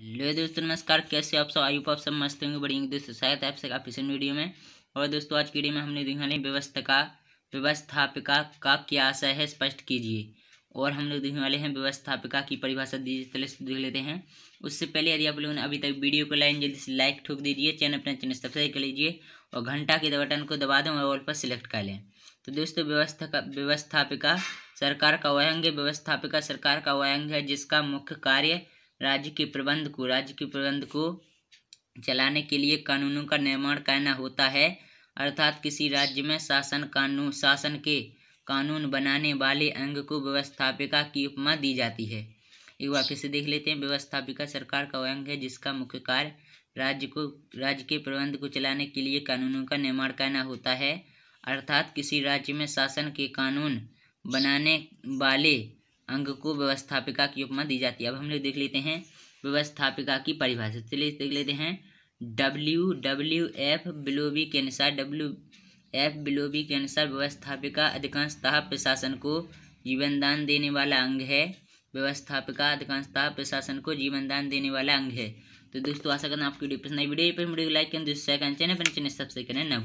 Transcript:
hello दोस्तों नमस्कार कैसे आप सब आयु आप सब मस्त होंगे बढ़िया दोस्तों शायद आप सब काफ़ी वीडियो में और दोस्तों आज की वीडियो में हमने दिखाने व्यवस्था का व्यवस्थापिका का क्या आशय है स्पष्ट कीजिए और हम लोग देखने वाले हैं व्यवस्थापिका की परिभाषा डिजिटल से देख लेते हैं उससे पहले यदि आप लोगों ने अभी तक वीडियो को लाइन जल्दी से लाइक ठोक दीजिए चैनल अपना चैनल सब्सक्राइब कर लीजिए और घंटा के बटन को दबा दें और पर सिलेक्ट कर लें तो दोस्तों व्यवस्था का व्यवस्थापिका सरकार का वह अंग व्यवस्थापिका सरकार का वह अंग है जिसका मुख्य कार्य राज्य के प्रबंध को राज्य के प्रबंध को चलाने के लिए कानूनों का निर्माण करना होता है अर्थात किसी राज्य में शासन कानून शासन के कानून बनाने वाले अंग को व्यवस्थापिका की उपमा दी जाती है एक बार फिर से देख लेते हैं व्यवस्थापिका सरकार का अंग है जिसका मुख्य कार्य राज्य को राज्य के प्रबंध को चलाने के लिए कानूनों का निर्माण करना होता है अर्थात किसी राज्य में शासन के कानून बनाने वाले अंग को व्यवस्थापिका की उपमा दी जाती है अब हम लोग देख लेते हैं व्यवस्थापिका की परिभाषा चलिए देख लेते हैं डब्ल्यू डब्ल्यू एफ बिलोबी के अनुसार डब्ल्यू एफ बिलोबी के अनुसार व्यवस्थापिका अधिकांशतः प्रशासन को जीवनदान देने वाला अंग है व्यवस्थापिका अधिकांशतः प्रशासन को जीवनदान देने वाला अंग है तो दोस्तों आशा करना आपकी वीडियो पसंद आई वीडियो पर वीडियो लाइक करें दूसरा चैनल पर चैनल सबसे करें न